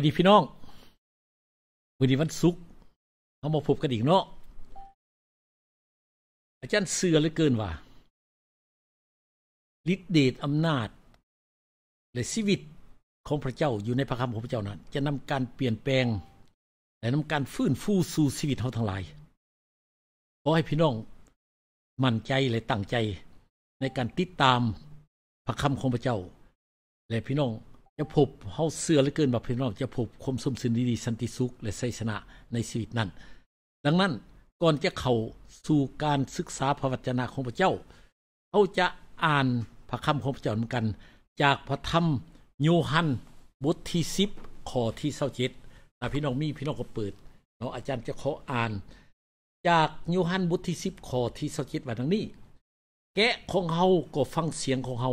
ไยดีพี่น้องมือดีวันศุกร์เขามาพบกัน อีกเนาะอาจารย์เสือเลยเกินว่าฤทธิ์เดชอำนาจและชีวิตของพระเจ้าอยู่ในพระคำของพระเจ้านั้น จะนำการเปลี่ยนแปลงและนำการฟื้นฟู สู่ชีวิตเขาทั้งหลายขอให้พี่น้อง มั่นใจและตั้งใจ ในการติดตามพระคำของพระเจ้าและพี่น้องจะพบเฮาเสือเหลือเกินบ่พี่น้องจะพบความสมสินดีสันติสุขและไสยชนะในชีวิตนั้น ดังนั้นก่อนจะเข้าสู่การศึกษาพระวจนะของพระเจ้าเฮาจะ อ่านพระคำของพระเจ้าเหมือนกัน จากพระธรรมโยฮันบทที่10ข้อที่27ถ้าพี่น้องมีพี่น้องก็เปิดเนาะอาจารย์จะขออ่าน จากโยฮันบทที่10ข้อที่27ว่าดังนี้แกะของเฮาก็ฟังเสียงของเฮา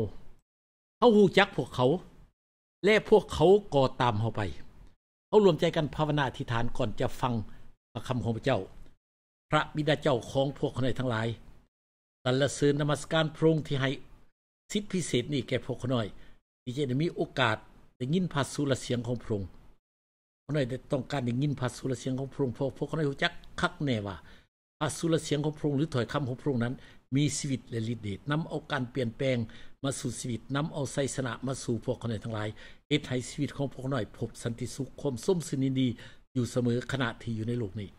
เฮาฮู้จักพวกเขาและพวกเขาก็ตามเขาไปเขารวมใจกันภาวนาอธิษฐานก่อนจะฟังคำของพระเจ้า พระบิดาเจ้าของพวกคนทั้งหลายสรรเสริญนมัสการพระองค์ที่ให้ สิทธิพิเศษนี่แก่พวกคนน้อยที่จะได้มีโอกาสได้ยินพระสุรเสียงของพระองค์คนน้อยได้ต้องการได้ยินพระสุรเสียงของพระองค์ พวกพวกคนน้อยรู้จักคักแน่ว่า พระสุรเสียงของพระองค์หรือถอยคำของพระองค์นั้น มีชีวิตและฤทธิ์เดชนำเอาการเปลี่ยนแปลงมาสู่ชีวิตนำเอาไสชนะมาสู่พวกคนในทั้งหลายเอ็ดให้ชีวิตของพวกหน่อย พบสันติสุขความส้มสนิดีอยู่เสมอขณะที่อยู่ในโลกนี้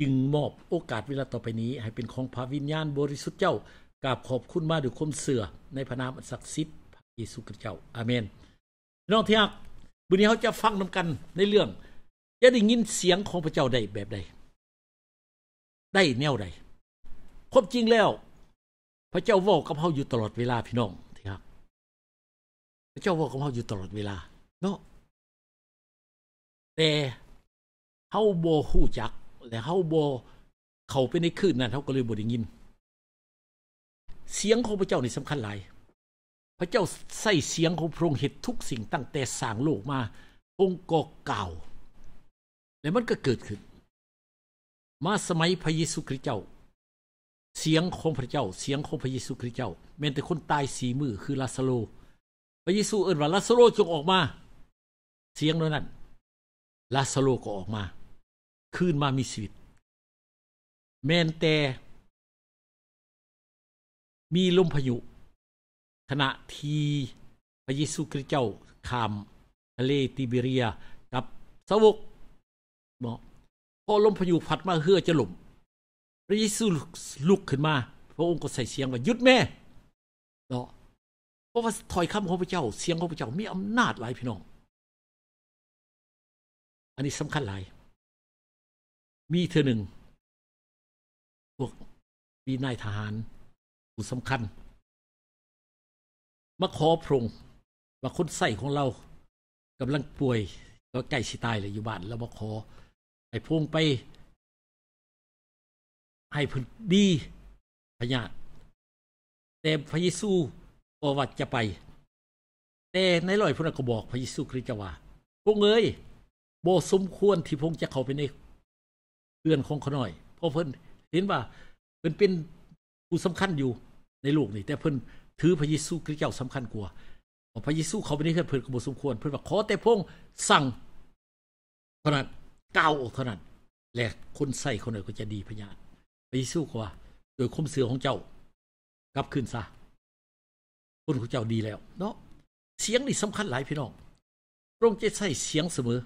จึงมอบโอกาสเวลาต่อไปนี้ ให้เป็นของพระวิญญาณบริสุทธิ์เจ้ากราบขอบคุณมาด้วยความเสื่อ ในพระนามศักดิ์สิทธิ์พระเยซูคริสต์เจ้าอาเมนน้องที่รักวันนี้เขาจะฟังนำกันในเรื่องจะได้ยินเสียงของพระเจ้าได้แบบใด ได้แนวใดควบจริงแล้วพระเจ้าวอกกับเฮาอยู่ตลอดเวลาพี่น้องที่ครับพระเจ้าวอกกับเฮาอยู่ตลอดเวลา เนาะแต่เฮาโบหู้จัก และเฮาโบเขาไปในคืนนั้นเฮาก็เลยบ่ได้ยิน เสียงของพระเจ้านี่สำคัญหลายพระเจ้าใส่เสียงของพระองค์เฮ็ดทุกสิ่งตั้งแต่สร้างโลกมาองค์ก็เก่า และมันก็เกิดขึ้น มาสมัยพระเยซูคริสต์เจ้าเสียงของพระเจ้า เสียงของพระเยซูคริสต์เจ้า แม้แต่คนตายสีมือคือลาซาโลพระเยซูเอิ้นว่าลาซาโลจงออกมา เสียงนั้นลาซาโลก็ออกมาคืนมามีชีวิต แม้แต่มีลมพายุ ขณะที่พระเยซูคริสต์เจ้าข้ามทะเลติเบเรียกับสวกเนาะพอลมพายุพัดมาเฮือจะหล่มพระเยซูลุกขึ้นมา พระองค์ก็ใส่เสียงว่าหยุดแม่เนาะเพราะว่าถอยคำของพระเจ้า เสียงของพระเจ้ามีอำนาจหลายพี่น้อง อันนี้สำคัญหลาย มีเธอหนึ่ง พวกมีนายทหารผู้สำคัญมาขอพระองค์ว่าคนใส่ของเรา กำลังป่วยแล้วใกล้สิตายเลยอยู่บ้าน แล้วมาขอให้พระองค์ไปให้พึนดีพญาตแต่พระเยซูบอกว่าจะไป แต่ในลอยพระก็บอกพระเยซูคริสต์ว่าพวกเอ้ยโบสมควรที่พงจะเข้าไปในเรือนของเขาหน่อยเพราะเพิ่นเห็นว่าเพิ่นเป็นผู้สำคัญอยู่ในโลกนี่แต่ เพิ่นถือพระเยซู คริสต์เจ้าสำคัญกว่าพระเยซูเข้าไปในเรือนเพิ่นก็บ่สมควรเพิ่นว่าขอแต่พงสั่งเท่านั้นก้าอกเท่านั้นและคนใส่คนหน่อยก็จะดีพญาตไปสูู้กว่าโดยคมเสือของเจ้า กลับขึ้นซะคนของเจ้าดีแล้ว เนาะเสียงนี่สำคัญหลายพี่น้องพระองค์จะใส่เสียงเสมอ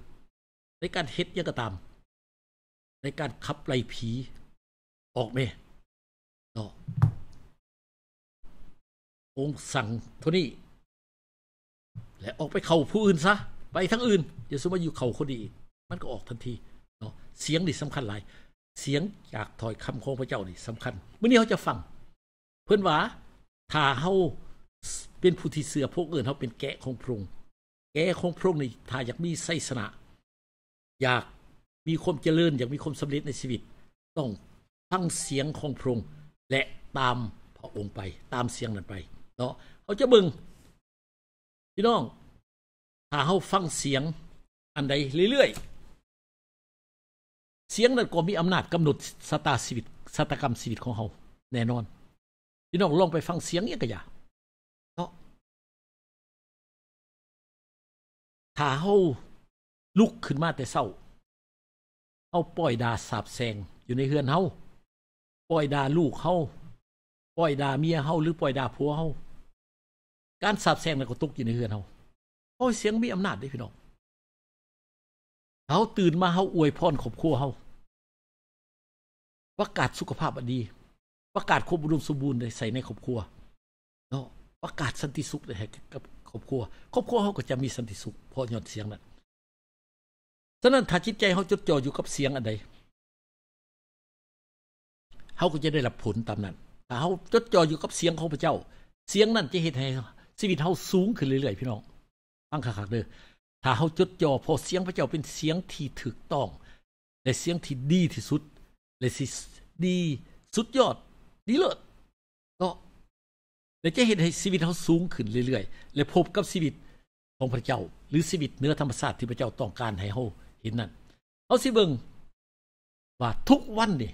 ในการเฮ็ดยังก็ตาม ในการขับไล่ผี ออกเมเนาะองค์สั่งเท่านี้ และออกไปเข่าผู้อื่นซะ ไปทั้งอื่น อย่าสมมติอยู่เข่าคนดี มันก็ออกทันทีเนาะเสียงนี่สำคัญหลายเสียงจากถอยคำของพระเจ้านี่สำคัญเมื่อนี้เขาจะฟัง เพื่อนว่าถ้าเขาเป็นผู้ที่เสือ พวกอื่นเขาเป็นแกะของพระองค์แกะของพระองค์นี่ถ้าอยากมีไส้สนะอยากมีความเจริญอยากมีความสำเร็จในชีวิต ต้องฟังเสียงของพระองค์และตามพระองค์ไป ตามเสียงนั้นไปเนาะเขาจะบึงพี่น้องถ้าเขาฟังเสียงอันใดเรื่อยๆเสียงนั้นก็มีอำนาจกำหนดสตาชีวิตสตกรรมชีวิตของเขาแน่นอนพี่น้องลองไปฟังเสียงเอียกะยาเนาะถ้าเขาลุกขึ้นมาแต่เศร้าเขาปล่อยดาสาบแสง อยู่ในเฮือนเขาปล่อยดาลูกเขาปล่อยดาเมียเขาหรือปล่อยดาผัวเขาการสาบแสงนั่นก็ตกอยู่ในเฮือนเขาเพราะเสียงมีอำนาจด้พี่น้องเขาตื่นมาเขาอวยพรขอบครัวเขาประกาศสุขภาพดี ประกาศ ควบรอุมสมบูรณ์ใส่ในครอบครัวเนาะประกาศสันติสุขใกับครอบครัวครอบครัวเขาก็จะมีสันติสุขเพราะยอนเสียงนั้นฉะนั้นถ้าจิตใจเขาจดจ่ออยู่กับเสียงอะไรเขาก็จะได้รับผลตามนั้น ถ้าเขาจดจ่ออยู่กับเสียงของพระเจ้า เสียงนั้นจะเห็นให้ชีวิตเขาสูงขึ้นเรื่อยๆพี่น้องฟังขากๆเลยถ้าเขาจดจ่อพอเสียงพระเจ้าเป็นเสียงที่ถูกต้องและเสียงที่ดีที่สุดและสิดี สุดยอด ดีเลิศก็และจะเห็นให้ชีวิตเขาสูงขึ้นเรื่อยๆ และพบกับชีวิตของพระเจ้าหรือชีวิตเนื้อธรรมชาติที่พระเจ้าต้องการให้เขาเห็นนั่นเขาสิเบิงว่าทุกวันนี่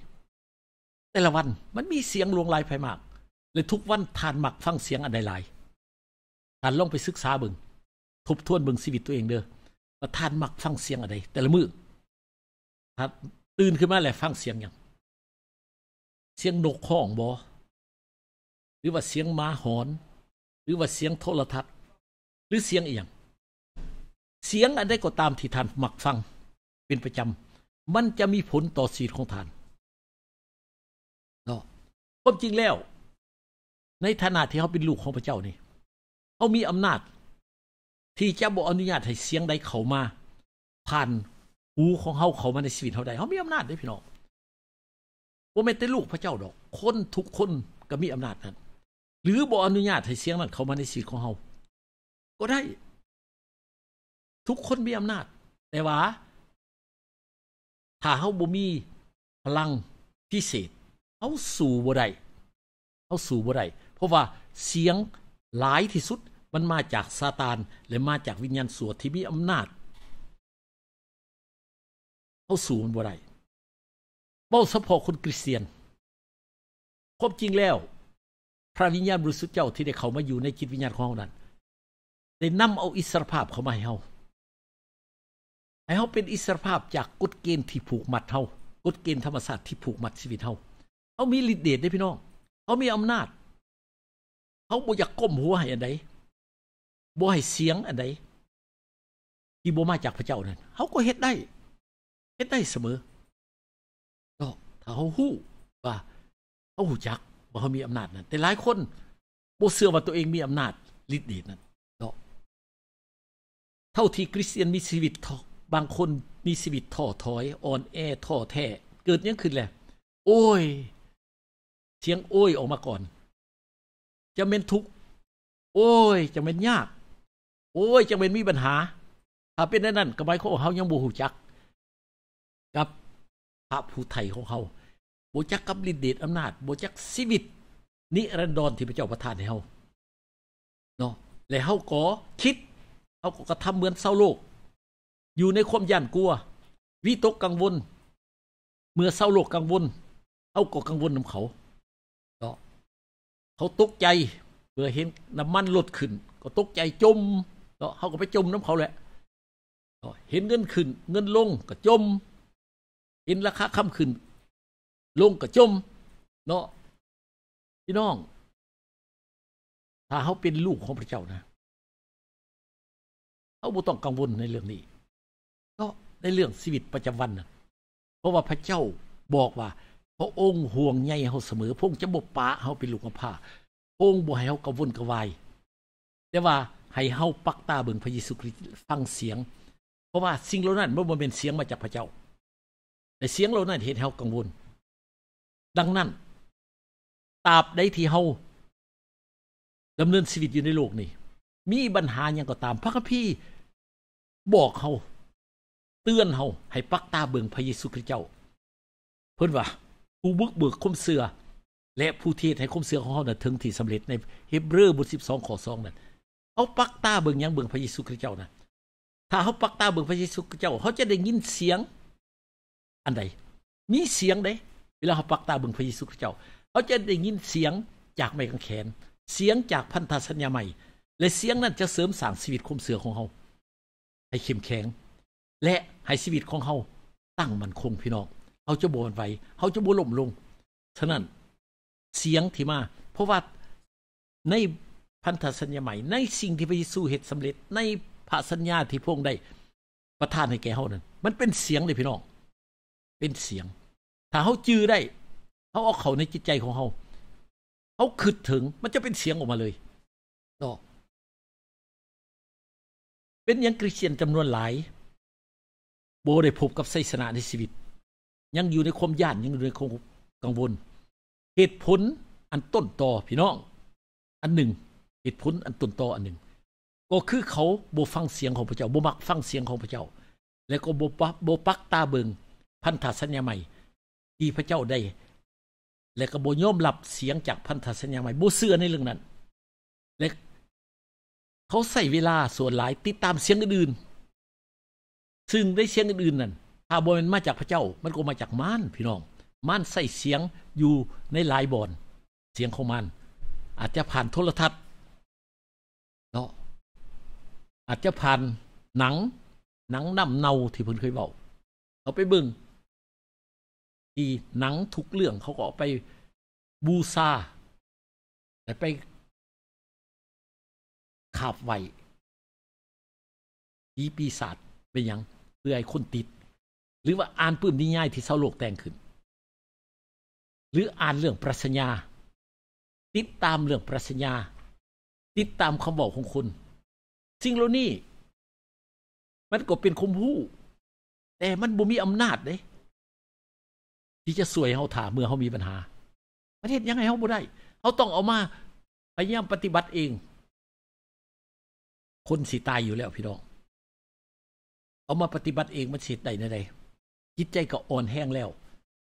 แต่ละวันมันมีเสียงลวงลายไพ่มากและทุกวันทานหมักฟังเสียงอันใดหลายทานลองไปศึกษาเบิงทบทวนเบิ่งชีวิตตัวเอง เด้อป่ะท่านมักฟังเสียงอะไรแต่ละมือครับตื่นขึ้นมาแล้วฟังเสียงยัง เสียงนกห้องบอหรือว่าเสียงม้าหอน หรือว่าเสียงโทรทัศน์ หรือเสียงเอียงเสียงอันใดก็ตามที่ท่านมักฟัง เป็นประจำมันจะมีผลต่อสีของท่านเนาะความจริงแล้ว ในฐานะที่เขาเป็นลูกของพระเจ้านี่เขามีอำนาจที่จะบอกอนุญาตให้เสียงใดเขามาผ่านหูของเขาเขามาในชีวิตเขาใดเขามีอำนาจได้พี่น้องว่าไม่ได้ลูกพระเจ้าดอก คนทุกคนก็มีอำนาจนั้นหรือบอกอนุญาตให้เสียงนั้นเขามาในชีวิตของเขาก็ได้ ทุกคนมีอำนาจ แต่ว่า ถ้าเขาบ่มี พลังพิเศษเขาสู่บ่ได้เขาสู่บ่ได้เพราะว่าเสียงหลายที่สุดมันมาจากซาตานและมาจากวิญญาณสวดที่มีอำนาจเขาสูงบ่ได้เบ้าสะพอคนคริสเตียน ควบจริงแล้ว พระวิญญาณบริสุทธิ์เจ้าที่ได้เขามาอยู่ในจิตวิญญาณของเรานั้น ได้นาเอาอิสรภาพเขามาให้เขาให้เขาเป็นอิสรภาพจากกฎเกณฑ์ที่ผูกมัดเขากฎเกณฑ์ธรรมศาสตร์ที่ผูกมัดชีวิตเขาเขามีฤทธิ์เดชได้พี่น้องเขามีอำนาจเขาบ่อยากก้มหัวให้อันใดบ่ให้เสียง อันใดที่บ่มาจากพระเจ้านั่นเขาก็เฮ็ดได้เฮ็ดได้เสมอ ก็ถ้าเขาฮู้ว่าเขาหูจักว่าเขามีอำนาจนั่นแต่หลายคนบ่เชื่อว่าตัวเองมี อำนาจฤทธิ์เดชนั่นเนาะเท่าที่คริสเตียนมีชีวิตทอบางคนมีชีวิตท้อถอย อ่อนแอท้อแท้เกิดยังขึ้นแหละโอ้ย เสียงโอ้ยออกมาก่อน จะเป็นทุกข์โอ้ย จะเป็นยากโอ้ย จังเป็นมีปัญหา ถ้าเป็นนั่นนั่นก็หมายความว่าเขายังบูหูจัก กับพระผู้ไทยของเขาบูจักกับลิเดตอำนาจบูจักชีวิตนิรันดรที่พระเจ้าประทานให้เขาเนาะแล้วเขาก็คิดเขาก็กระทำเหมือนเศร้าโลก อยู่ในความย่านกลัว วิตกกังวล เมื่อเศร้าโลกกังวลเขาก็กังวลนำเขาเนาะเขาตกใจเมื่อเห็นน้ำมันลดขึ้น ก็ตกใจจมเขาก็ไปจมน้ำเขาแหละเห็นเงินขึ้น เงินลงก็จม เห็นราคาค่ำขึ้น ลงก็จม เนาะพี่น้อง ถ้าเขาเป็นลูกของพระเจ้านะเขาไม่ต้องกังวลในเรื่องนี้ ก็ในเรื่องชีวิตประจำวันนะเพราะว่าพระเจ้าบอกว่าพระองค์ห่วงใยเขาเสมอพงจะบ่ปะเขาเป็นลูกของพาองค์บ่ให้เขากระวนกระวายแต่ว่าให้เฮาปักตาเบิงพระเยซูคริสต์ฟังเสียง เพราะว่าสิ่งเหล่านั้นมันเป็นเสียงมาจากพระเจ้าแต่เสียงเหล่านั้นเห็นเฮากังวลดังนั้นตราบใดที่เฮาดำเนินชีวิตอยู่ในโลกนี้มีปัญหาอย่างก็ตามพระคัมภีร์บอกเฮาเตือนเฮาให้ปักตาเบิงพระเยซูคริสต์เจ้าเพิ่นว่า ผู้บึกเบิกคมเสือและผู้เทศให้คมเสือของเฮาน่ะถึงที่สำเร็จในเฮบรือบท12ข้อ2นั่นเขาปักตาเบิ่งยังเบิ่งพระเยซูคริสต์เจ้านะ ถ้าเขาปักตาเบิ่งพระเยซูคริสต์เจ้า เขาจะได้ยินเสียง อันใด มีเสียงใดเวลาเขาปักตาเบิ่งพระเยซูคริสต์เจ้า เขาจะได้ยินเสียงจากไม้กางแขน เสียงจากพันธสัญญาใหม่ และเสียงนั้นจะเสริมสร้างชีวิตคมเสือของเขาให้เข้มแข็ง และให้ชีวิตของเขาตั้งมั่นคงพี่น้องเขาจะบวนไว้เขาจะบวล่มลง ฉะนั้นเสียงที่มา เพราะว่าในพันธสัญญาใหม่ในสิ่งที่พระเยซูเหตุสำเร็จในพระสัญญาที่พระองค์ได้ ประทานให้แก่เฮานั้นมันเป็นเสียงเลยพี่น้องเป็นเสียง ถ้าเฮาจือได้เฮาเอาเขาในจิตใจของเฮาเฮาคึดถึงมันจะเป็นเสียงออกมาเลย่อเป็นยังคริสเตียนจำนวนหลายโบได้พบกับไสยสนะในชีวิต ยังอยู่ในความย่านยังอยู่ในความกังวลเหตุผลอันต้นต่อพี่น้อง อันหนึ่งเหตุผลอันตุนโตอันหนึ่ง ก็คือเขาโบฟังเสียงของพระเจ้าโบมักฟังเสียงของพระเจ้า แล้วก็บปบกบปักตาเบิง พันธสัญญาใหม่ ที่พระเจ้าได้ แล้วก็บบย่อมรับเสียงจากพันธสัญญาใหม่โบเสื้อในเรื่องนั้นและเขาใส่เวลาส่วนหลายติดตามเสียงอื่นๆซึ่งได้เสียงอื่นๆนั้นถ้าบบมันมาจากพระเจ้ามันก็มาจากม่านพี่น้องม่านใส่เสียงอยู่ในหลายบอน เสียงของมันอาจจะผ่านโทรทัศน์เนาะอาจจะผ่านหนังหนังนำเนาที่เพิ่นเคยบอกเขาไปบึงที่หนังทุกเรื่องเขาก็ไป บูซาแต่ไปขับไหวผีปีศาจเป็นอย่างเพื่อให้คนติด หรือว่าอ่าน ปื้มนีง่ายที่เศร้าโลกแต่งขึ้น หรืออ่านเรื่อง ปรัชญา ติดตามเรื่อง ปรัชญาติดตามคำบอกของคนสิ่งเหล่านี้มันก็เป็นคมพู้แต่มันบ่มีอำนาจเด้ที่จะสวยเฮาถาเมื่อเฮามีปัญหา ประเทศยังไงเฮาบ่ได้เฮาต้องเอามา พยายามปฏิบัติเอง คนสิตายอยู่แล้วพี่น้อง เอามาปฏิบัติเองมันเสียใดในใดจิตใจก็อ่อนแห้งแล้ว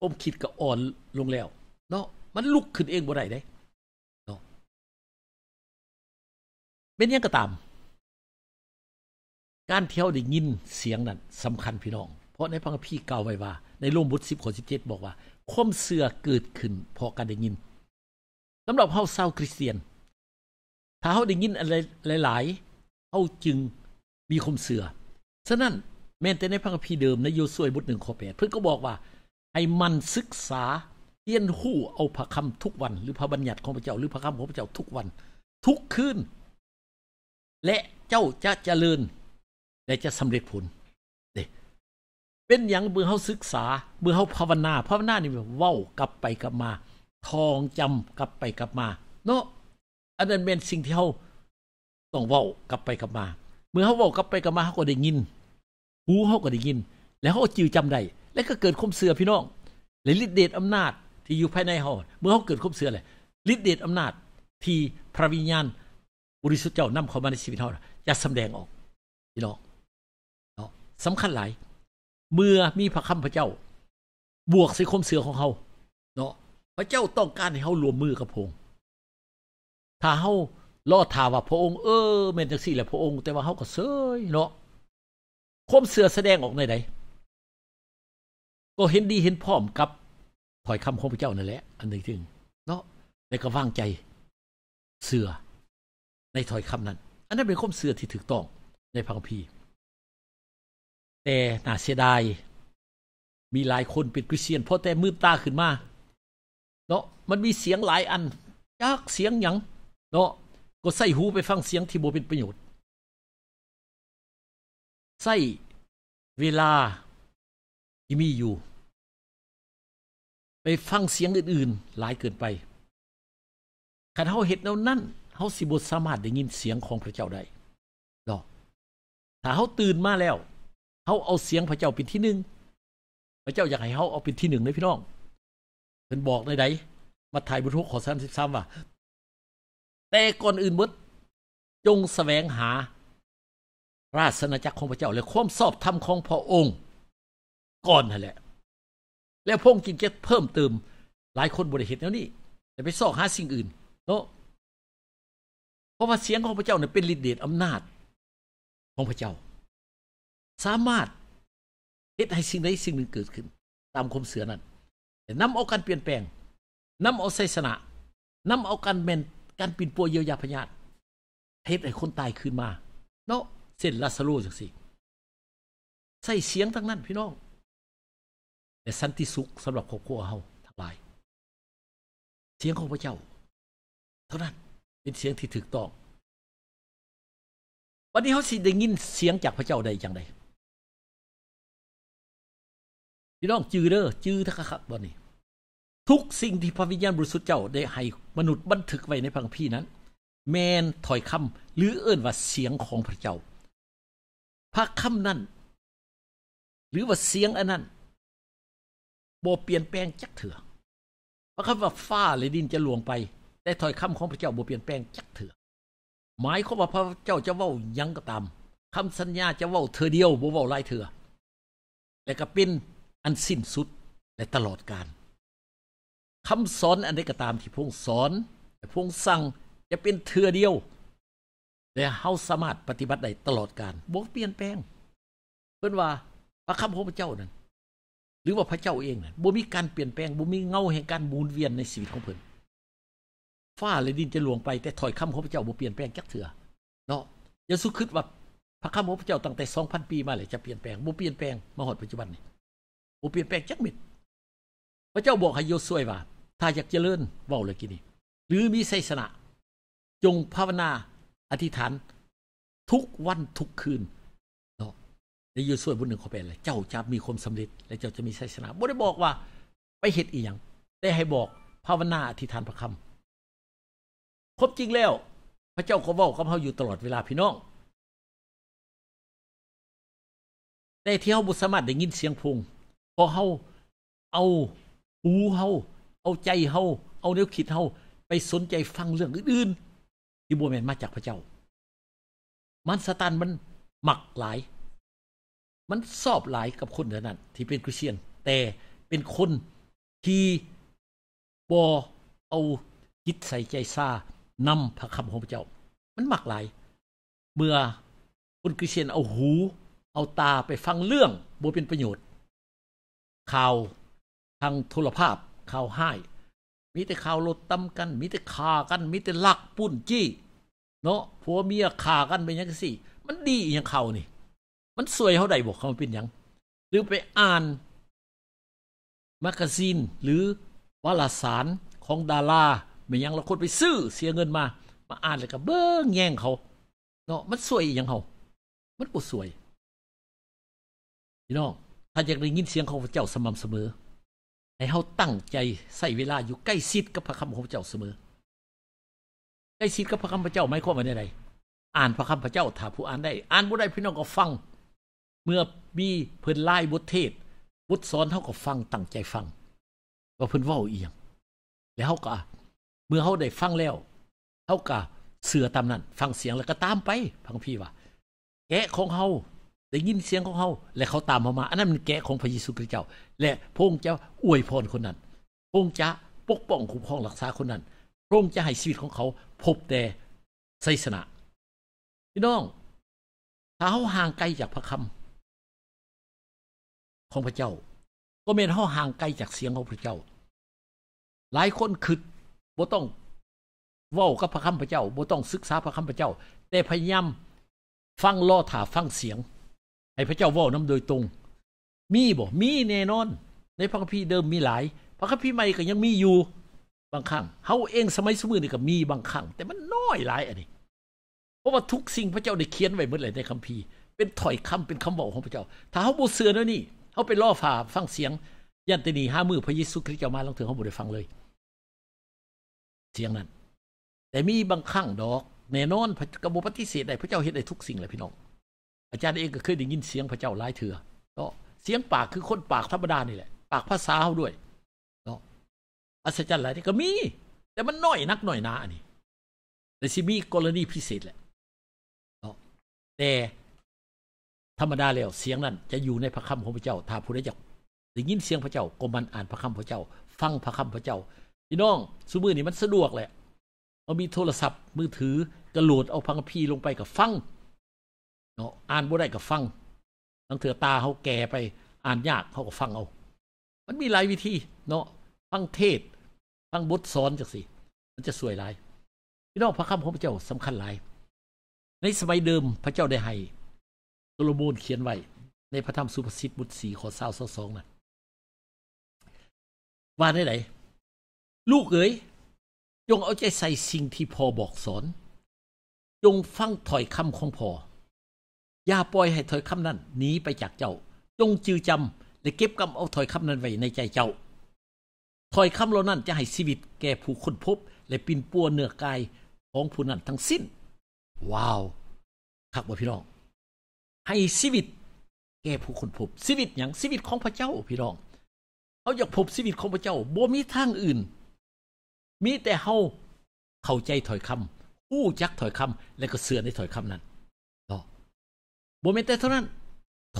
อมคิด ก็อ่อนลงแล้ว เนาะมันลุกขึ้นเองบ่ได้เด้เป็นยังก็ตาม การเที่ยวได้ยินเสียงนั้น สำคัญพี่น้อง เพราะในพระคัมภีร์เก่าไว้ว่า ในรูมบุตรสิบข้อสิบเจ็ดบอกว่าคมเสื่อเกิดขึ้นเพราะการได้ยินสำหรับเฮาเศร้าคริสเตียน ถ้าเฮาได้ยินอะไรหลายๆเฮาจึงมีคมเสื่อฉะนั้น แม้แต่ในพระคัมภีร์เดิมในโยซอยบทหนึ่งข้อแปดเพื่อนก็บอกว่าให้มันศึกษาเรียนหู้เอาพระคำทุกวัน หรือพระบัญญัติของพระเจ้าหรือพระคำของพระเจ้าทุกวัน ทุกคืนและเจ้าจะเจริญและจะสำเร็จผลเด็เป็นอย่างเมื่อเขาศึกษา เมื่อเขาภาวนาภาวนานี่แบบว่ากลับไปกลับมาทองจำกลับไปกลับมาเนาะอันนั้นเป็นสิ่งที่เขาต้องว่ากลับไปกลับมา เมื่อเขาว่ากลับไปกลับมา เขาก็ได้ยินหูเขาก็ได้ยินแล้วเขาจิวจำได้แล้วก็เกิดคมเสือพี่น้องและฤทธิเดชอำนาจที่อยู่ภายในเขาเมื่อเขาเกิดคมเสือเลยฤทธิเดชอำนาจที่พระวิญญาณุริสุทธิ์เจ้านำเข้ามาในชีวิตเฮาอย่าสำแดงออกพี่น้องเนาะสำคัญหลาย เมื่อมีพระคาพระเจ้า บวกใส่คมเสือของเฮาเนาะพระเจ้าต้องการให้เฮารวมมือกับพระองค์ ถ้าเฮาล่อทาว่าพระองค์เออแม่นจังซี่แหละพระองค์ แต่ว่าเฮาก็เซยเนาะคมเสือแสดงออกในใดก็เห็นดีเห็นพร้อมกับ ถอยคำของพระเจ้านั่นแหละ อันหนึ่งถึง เนาะแต่ก็วางใจเสือในถอยคำนั้น อันนั้นเป็นข้อมเสือที่ถูกต้อง ในพังพีแต่น่าเสียดาย มีหลายคนเป็นคริสเตียนพอแต่มืดตาขึ้นมา เนาะมันมีเสียงหลายอันจากเสียงหยังเนาะก็ใส่หูไปฟังเสียงที่โบเป็นประโยชน์ ใส่ เวลา ที่มีอยู่ ไปฟังเสียงอื่นๆ หลายเกินไปขันเขาเห็ดแนวนั่นเขาสิบรสามารถได้ยินเสียงของพระเจ้าได้ดอกถ้าเขาตื่นมาแล้วเขาเอาเสียงพระเจ้าเป็นที่หนึ่งพระเจ้าอยากให้เขาเอาเป็นที่หนึ่งเลยพี่น้อง เป็่นบอกใดๆดมาถ่ายบุทุกขอสามสิบสามว่าแต่ก่อนอื่นมดจงแสวงหา ราชนาจักรของพระเจ้า และความสอบธรรมของพระองค์ ก่อนนั่นแหละ แล้วพงกินเก็ตเพิ่มเติม หลายคนบริเหตุแล้วนี่แต่ไปซอกหาสิ่งอื่น เนาะเพราะว่าเสียงของพระเจ้าเนี่ยเป็นฤทธิ์เดชอำนาจ ของพระเจ้า สามารถเฮ็ดให้สิ่งใดสิ่งหนึ่งเกิดขึ้น ตามความเสือนั้นนำเอาการเปลี่ยนแปลงนำเอาไสสนะนำเอาการเมนการปินปัวเยียวยาพยาธิเฮ็ดให้คนตายขึ้นมา เนาะเส้นลาซาโลจังสิใส่เสียงทั้งนั้นพี่น้องแต่สันติสุขสำหรับครอบครัวเฮาทั้งหลายเสียงของพระเจ้าเท่านั้นเป็นเสียงที่ถูกต้อง วันนี้เขาสิได้ยินเสียงจากพระเจ้าใดอย่างใดพี่น้องจือเด้อจือทักครับวันนี้ ทุกสิ่งที่พระวิญญาณบริสุทธิ์เจ้าได้ให้มนุษย์บันทึกไว้ในพังพี่นั้น แมนถอยคำหรือเอื้นว่า เสียงของพระเจ้า พระคำนั้นหรือว่าเสียงอันนั้นโบเปลี่ยนแปลงจักเถื่อพระคำว่าฟ้าและดินจะลวงไปแต่ถ้อยคำของพระเจ้าบ่เปลี่ยนแปลงจักเถื่อหมายความว่าพระเจ้าจะเว้ายังก็ตาม คำสัญญาจะเว้าเธอเดียวบ่เว้าหลายเถื่อและก็เป็นอันสิ้นสุดและตลอดกาลคำสอนอันใดก็ตามที่พงสอนแพงสั่งจะเป็นเถื่อเดียวและเฮาสามารถปฏิบัติได้ตลอดกาลบ่เปลี่ยนแปลงเพิ่นว่าพระคำของพระเจ้านั้นหรือว่าพระเจ้าเองนั้นบ่มีการเปลี่ยนแปลงบ่มีเงาแห่งการหมุนเวียนในชีวิตของเพิ่นฟ้าและดินจะหลวงไปแต่ถอยคำของพระเจ้าบ่เปลี่ยนแปลงจักเถื่อเนาะยซสุคิดว่าพระคำของพระเจ้าตั้งแต่สองพันปีมาเลยจะเปลี่ยนแปลงบ่เปลี่ยนแปลงมาหอดปัจจุบันนี่บ่เปลี่ยนแปลงจักมิดพระเจ้าบอกให้โยซวยว่า ถ้าอยากเจริญเว้าเลยกินนี่หรือมีไสยสนะจงภาวนาอธิษฐาน ทุกวันทุกคืนเนาะในโยซวยบนหนึ่งเขาเป็นอะไรเจ้าจะมีความสำเร็จ และเจ้าจะมีไสยสนะบ่ได้บอกว่าไปเหตุอีหยังแต่ให้บอกภาวนาอธิษฐานพระคำครบ จริงแล้ว พระเจ้าข็บอกกัเขาอยู่ตลอดเวลาพี่น้องแต่ที่เขาบุสามารถได้ยินเสียงพงพอเขาเอาหูเขาเอาใจเขาเอาแนวคิดเขาไปสนใจฟังเรื่องอื่นๆที่บวแมนมาจากพระเจ้า มันสตานมันหมักหลาย มันสอบหลายกับคนเท่านั้น ที่เป็นคริสเตียน แต่เป็นคนที่บอเอาคิดใส่ใจซานำพระคำของพระเจ้า มันหมักหลาย เมื่อคนคริสเตียน เอาหู เอาตาไปฟังเรื่องบ่เป็นประโยชน์ ข่าวทางโทรภาพข่าวห้มีแต่ข่าวลดตำกัน มีแต่ข่ากัน มีแต่ลักปุ้นจี้ เนาะผัวเมียข่ากันไปยังสิมันดีอย่างเขานี่ มันสวยเขาใดบอกเขาเป็นยัง หรือไปอ่านมรกกซีนหรือวารสารของดาราม่ยังเราคนไปซื้อเสียเงินมามาอ่านเลยกก็เบิ้งแย่งเขา เนาะมันสวยอย่างเขา มันก็สวยพี่น้องถ้าอยากได้ยินเสียงของพระเจ้าสม่ำเสมอให้เขาตั้งใจใส่เวลาอยู่ใกล้ชิดกับพระคำของพระเจ้าเสมอใกล้ชิดกับพระคำพระเจ้าไม่ข้อมวาในใดอ่านพระคำพระเจ้าถ้าผู้อ่านได้ อ่านบ่ได้พี่น้องก็ฟัง เมื่อมีเพิ่นไล่บทเทศบทสอนเขาก็ฟังตั้งใจฟังว่าเพิ่นเว้าอีหยังแล้วเาก็เมื่อเขาได้ฟังแล้วเขากะเสือตามนั้นฟังเสียงแล้วก็ตามไปพังพี่ว่า แกะของเขาได้ยินเสียงของเขาและเขาตามเามาอันนั้นมันแกะของพระเยซูคริสต์เจ้า และพระองค์จะอวยพรคนนั้นพระองค์จะปกป้องคุ้มครองรักษาคนนั้นพระองค์จะให้ชีวิตของเขา พบแต่ไสยสนะพี่น้อง ถ้าเขาห่างไกลจากพระคำของพระเจ้า ก็เื็นเขาห่างไกลจากเสียงของพระเจ้า หลายคนคืดบ่ต้องเว้ากับพระคัมภีร์เจ้าบ่ต้องศึกษาพระคัมภีร์เจ้า แต่พยายามฟังล่อถาฟังเสียง ให้พระเจ้าเว้านำโดยตรง มีบ่มีแน่นอน ในพระคัมภีร์เดิมมีหลาย พระคัมภีร์ใหม่ก็ยังมีอยู่ บางครั้งเฮาเองสมัยสมือนี่ก็มีบางครั้งแต่มันน้อยหลายอันนี้เพราะว่าทุกสิ่งพระเจ้าได้เขียนไว้หมดเลยในคัมภีร์เป็นถอยคำเป็นคำบอกของพระเจ้า ถ้าเฮาบ่เชือแล้วนี่เฮาไปล่อถ่าฟังเสียงยันตนีห้ามือพระเยซูคริสต์เจ้ามาลองถึงเฮาบ่ได้ฟังเลยเสียงนั้น แต่มีบางครั้งดอก แน่นอนกระบวทีิเสธได้พระเจ้าเห็นได้ทุกสิ่งเลยพี่น้อง อาจารย์เองก็เคยได้ยินเสียงพระเจ้าหลายเถื่อเนาะเสียงปากคือคนปากธรรมดานี่แหละ ปากภาษาเขาด้วยเนาะอัศจรรย์หลายที่ก็มี แต่มันน้อยนักหน่อยนะอันนี้แต่ซีมีกรณีพิเศษแหละเนาะแต่ธรรมดาแล้ว เสียงนั้น จะอยู่ในพระคำของพระเจ้า ถ้าผู้ใดอยกได้ยินเสียงพระเจ้าก็มันอ่านพระคำพระเจ้า ฟังพระคำพระเจ้าพี่น้องซูมือนี่มันสะดวกแหละ เอามีโทรศัพท์มือถือกระโหลดเอาพังพีลงไปกับฟัง เนาะอ่านบ่ได้กับฟังทั้งเถือตาเขาแก่ไปอ่านยากเขาก็ฟังเอา มันมีหลายวิธี เนาะฟังเทศ ฟัง บทสอนจากสิมันจะสวยหลายพี่น้องพระคำของพระเจ้าสำคัญหลาย ในสมัยเดิมพระเจ้าได้ให้โซโลโมนเขียนไว้ในพระธรรมสุภาษิตบทสีขอเศร้าสองนะว่าได้ไหนลูกเอ๋ย จงเอาใจใส่สิ่งที่พ่อบอกสอน จงฟังถ้อยคำของพ่อ อย่าปล่อยให้ถ้อยคำนั้นหนีไปจากเจ้า จงจือจำและเก็บกำเอาถ้อยคำนั้นไว้ในใจเจ้าถ้อยคำเหล่านั้นจะให้ชีวิต แก่ผู้คนพบ และปินปัวเนื้อกายของผู้นั้นทั้งสิ้น ว้าวคับบ่พี่น้อง ให้ชีวิต แก่ผู้คนพบชีวิตอย่างชีวิตของพระเจ้าพี่น้องเขาอยากพบชีวิตของพระเจ้าบ่มีทางอื่นมีแต่เฮาเข้าใจถอยคำผู้จักถอยคำและก็เสือในถอยคำนั้นเนาะบ่แม่นแต่เท่านั้น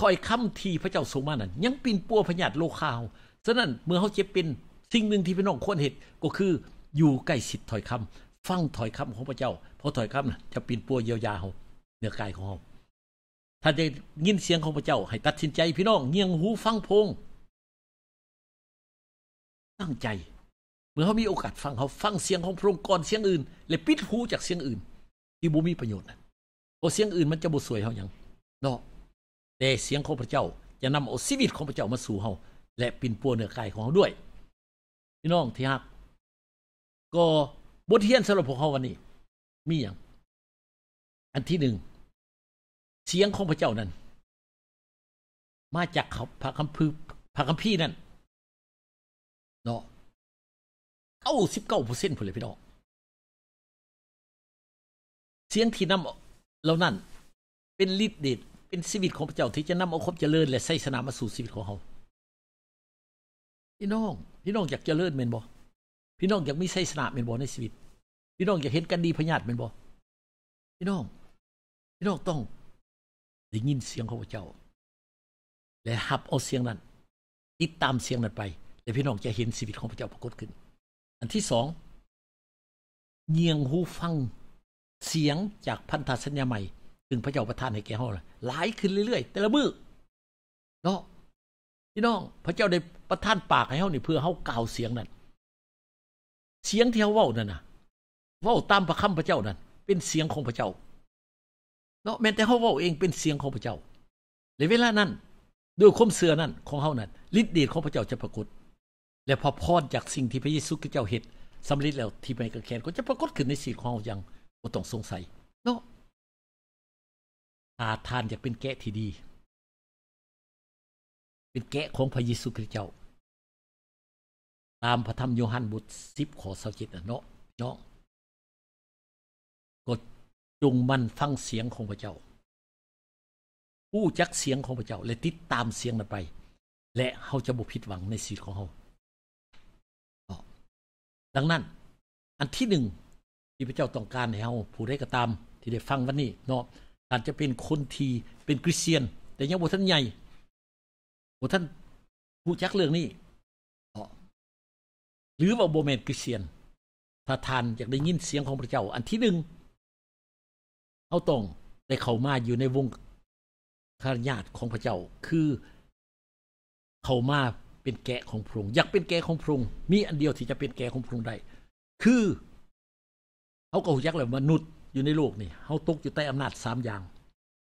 ถอยคำที่พระเจ้าทรงมานั้น ยังปินปัวพญาตโลคาว ฉะนั้น เมื่อเฮาเจ็บเป็นสิ่งหนึ่งที่พี่น้อง ควรเห็นก็คืออยู่ใกล้สิทธิถอยคำฟังถอยคำของพระเจ้า เพราะถอยคำนะจะปินปัวเยียวยาเฮาเนื้อกายของเฮาถ้าจะยินเสียงของพระเจ้า ให้ตัดสินใจพี่น้องเงียงหูฟังพงตั้งใจมื่อเขามี โอกาส ฟัง เขา ฟังเสียงของพระองค์ก่อนเสียงอื่นเลยปิด หู จาก เสียงอื่น ที่บุมี ประโยชน์นะเพราะ เสียงอื่น มันจะบดสวยเขาอย่างเนาะแต่เสียง ของพระเจ้า จะนำเอาชีวิตของ พระเจ้า มา สู่เขา และ ปินปัวเนื้อกายของเขาด้วย พี่น้อง ที่ฮัก ก็ บทเรียนสำหรับพวกเขาวันนี้ มีอย่าง อัน ที่หนึ่ง เสียง ของ พระเจ้า นั้น มา จากเขาพระคัมภีร์พระคัมภีร์นั่นเนาะเก้าสิบเก้าเปอร์เซ็นต์ผลเลยพี่น้องเสียงที่นำเรานั่นเป็นฤทธิ์เดชเป็นชีวิตของพระเจ้าที่จะนำเอาความเจริญ และใส่สนามมาสู่ชีวิตของเขาพี่น้อง พี่น้องอยากเจริญเมนบอพี่น้องอยากมีใส่สนามเมนบอในชีวิต พี่น้องอยากเห็นกันดีพญาติเมนบอพี่น้องพี่น้องต้องได้ยินเสียงของพระเจ้า และหับเอาเสียงนั้นติดตามเสียงนั้นไปและพี่น้องจะเห็นชีวิตของพระเจ้าปรากฏขึ้นอันที่สอง เงียงหูฟัง เสียงจากพันธสัญญาใหม่ถึงพระเจ้าประทานให้แก่เฮาหลายขึ้นเรื่อยๆแต่ละมือเนาะพี่น้องพระเจ้าได้ประทานปากให้เฮานี่เพื่อเฮากล่าวเสียงนั้นเสียงที่เขาเว้านั่นน่ะ เว้าตามพระคำพระเจ้านั่นเป็นเสียงของพระเจ้าเนาะแม้แต่เฮาเว้าเองเป็นเสียงของพระเจ้าในเวลา นั้นด้วยคมเสือนั้น ของเฮานั้นฤทธิ์เดชของพระเจ้าจะปรากฏและพอพอดจากสิ่งที่พระเยซูคริสต์เจ้าเห็ุสำเร็จแล้วที่ไมกระเขนก็จะปรากฏขึ้นในสีของเราอย่างร่ต้องสงสัย เนาะอาทานอยากเป็นแกะที่ดี เป็นแกะของพระเยซูคริสต์เจ้า ตามพระธรรมโยฮันบทสิบขอสิบเจ็ดเนาะเนาะก็จงมันฟังเสียงของพระเจ้า ผู้จักเสียงของพระเจ้า และติดตามเสียงนั้นไป และเขาจะบุพิดหวังในสีวิของเขาดังนั้นอันที่หนึ่งที่พระเจ้าต้องการให้เราผู้ใดก็ตาม ที่ได้ฟัง วันนี้เนาะอาจจะเป็นคนที่เป็นคริสเตียน แต่ยังบทท่านใหญ่บทท่านผู้จักเรื่องนี้หรือว่าโบเมนคริสเตียนถ้าท่านอยากได้ยินเสียงของพระเจ้า อันที่หนึ่งเอาตรงได้เข้ามาอยู่ในวงคารยาตของพระเจ้าคือ เข้ามาเป็นแกะของพรุงอยากเป็นแกะของพรุง มีอันเดียวที่จะเป็นแกะของพรุงได้คือ เขาก็หูยักเลยมนุษย์อยู่ในโลกนี่เขาตกอยู่ใต้อำนาจสามอย่าง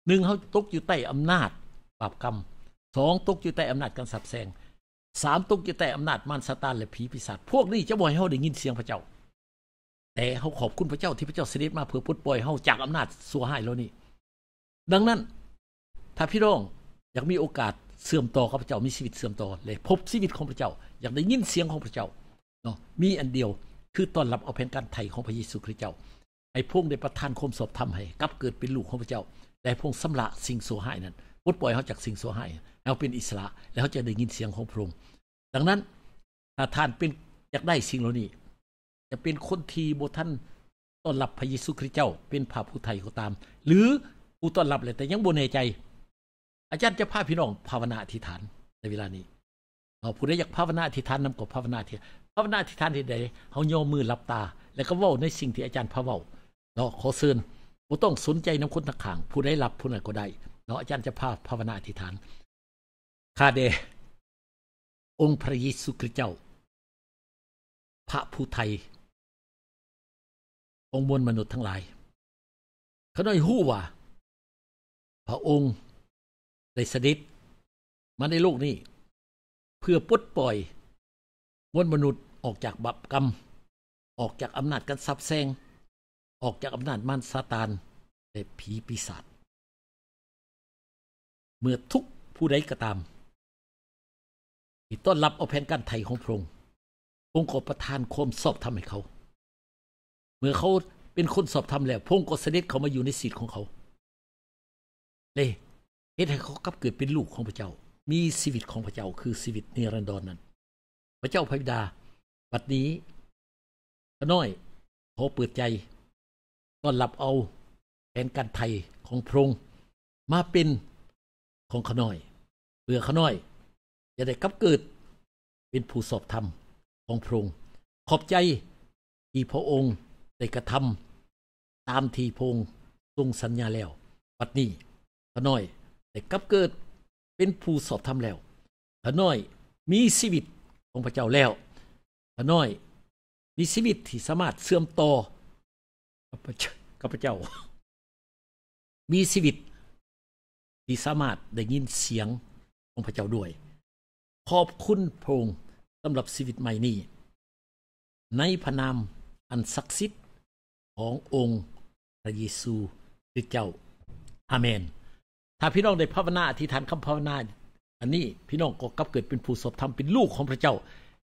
หนึ่งเขาตกอยู่ใต้อำนาจบาปกรรมสองตกอยู่ใต้อำนาจการสับแซงสามตกอยู่ใต้อำนาจมารซาตานและผีปีศาจ พวกนี้จะบ่อยเขาได้ยินเสียงพระเจ้า แต่เขาขอบคุณพระเจ้าที่พระเจ้าเสด็จมาเพื่อพุทธปล่อยเขาจากอำนาจสัวให้แล้วนี่ดังนั้น ถ้าพี่น้องอยากมีโอกาสเสื่อมต่อข้าพเจ้ามีชีวิตเสื่อมต่อเลย พบชีวิตของพระเจ้า อยากได้ยินเสียงของพระเจ้าเนาะมีอันเดียวคือตอนรับเอาแผนการไถ่ของพระเยซูคริสต์เจ้าไอ้พวกได้ประทานคมสอบธรให้กับเกิดเป็นลูกของพระเจ้าแต่พวกสำละสิ่งโสหายนั้นปลดปล่อยเขาจากสิ่งโสหายแล้วเป็นอิสระแล้วเขาจะได้ยินเสียงของพระองค์ดังนั้นถ้าท่านเป็นอยากได้สิ่งเหล่านี้จะเป็นคนทีโบท่านตอนรับพระเยซูคริสต์เจ้า เป็นพระผู้ไทยก็ตาม หรือผู้ตอนรับเลยแต่ยังบนในใจอาจารย์จะพาพี่น้องภาวนาอธิษฐาน ในเวลานี้เราผู้ใดอยากภาวนาอธิษฐานนำกับภาวนาที่ภาวนาอธิษฐานที่ใดเฮาโยมมือหลับตา แล้วก็เว้าในสิ่งที่อาจารย์พาเว้าเนาะขอเชิญบ่ต้องสนใจนำคนทางข้าง ผู้ใดหลับผู้นั้นก็ได้ เนาะอาจารย์จะพาภาวนาอธิษฐาน ข้าเด องค์ พระเยซูคริสต์เจ้า พระผู้ไทย องค์มวลมนุษย์ทั้งหลายเขาน้อยฮู้ว่า พระองค์ได้สนิทมาในโลกนี้ เพื่อปลดปล่อยมวลมนุษย์ออกจากบาปกรรม ออกจากอำนาจกันซับแซงออกจากอำนาจมารซาตานและผีปีศาจเมื่อทุกผู้ใดก็ตามที่ต้อนรับเอาแผนการไทยของพระองค์องค์ขอประทานความสอบธรรมให้เขา เมื่อเขาเป็นคนสอบธรรมแล้วพระองค์ก็เสด็จเขามาอยู่ในสิทธิ์ของเขาเลยเฮ็ดให้เขากลับเกิดเป็นลูกของพระเจ้า มีชีวิตของพระเจ้าคือชีวิตนิรันดรนนั้น พระเจ้า พระบิดา บัดนี้ขน้อยขอเปิดใจก็อนรับเอาแผนการไทยของพระองค์มา เป็นของขน้อย เพื่อขน้อยจะได้กลับเกิดเป็นผู้สอบธรรมของพระองค์ขอบใจที่พระองค์ได้กระทำ ตามที่พระองค์ทรงสัญญาแล้วบัดนี้ขน้อยแต่กับเกิดเป็นผู้สอบทำแล้วพระน้อยมีชีวิตของพระเจ้าแล้วพระน้อยมีชีวิตที่สามารถเสื่อมต่อกับพระเจ้า มีชีวิต ที่สามารถได้ยินเสียง ของพระเจ้าด้วย ขอบคุณพระองค์สำหรับชีวิตใหม่นี้ ในพระนามอันศักดิ์สิทธิ์ขององค์พระเยซูคริสต์เจ้า อาเมนถ้าพี่น้องได้ภาวนาอธิษฐานคำภาวนาอันนี้พี่น้องก็กลับเกิดเป็นผู้รัทธรรมเป็นลูกของพระเจ้า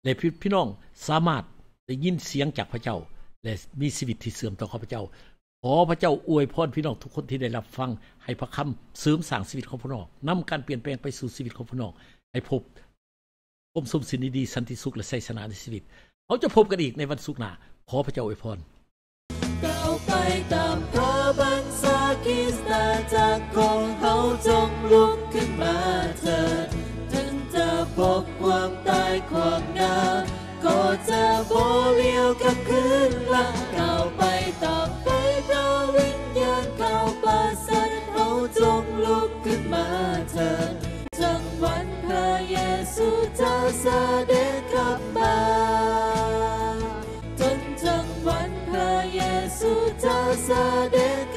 และพี่พี่น้องสามารถได้ยินเสียงจากพระเจ้า และมีชีวิตที่เสื่อมต่อข้าพเจ้าขอพระเจ้าอวยพรพี่น้องทุกคนที่ได้รับฟังให้พระคำเสริมสร้างชีวิตของพี่น้องนำการเปลี่ยนแปลงไปสู่ชีวิตของพี่น้องให้พบพมสมสินดีสันติสุขและไสยสนาในชีวิตเขาจะพบกันอีกในวันศุกร์หน้าขอพระเจ้าอวยพรก้าไปตามพระบัอีสตาร์จากของเขาจงลุกขึ้นมาเถิดถึงจะพบความตายความงนาก็จะโบเลียวกับคืนหลังเก่าไปต่อไปเราวิญญาณเก่าปาสันเขาจงลุกขึ้นมาเถิดจนวันพระเยซูจะเสด็จกลับมาจนจนวันพระเยซูจะเสด็จ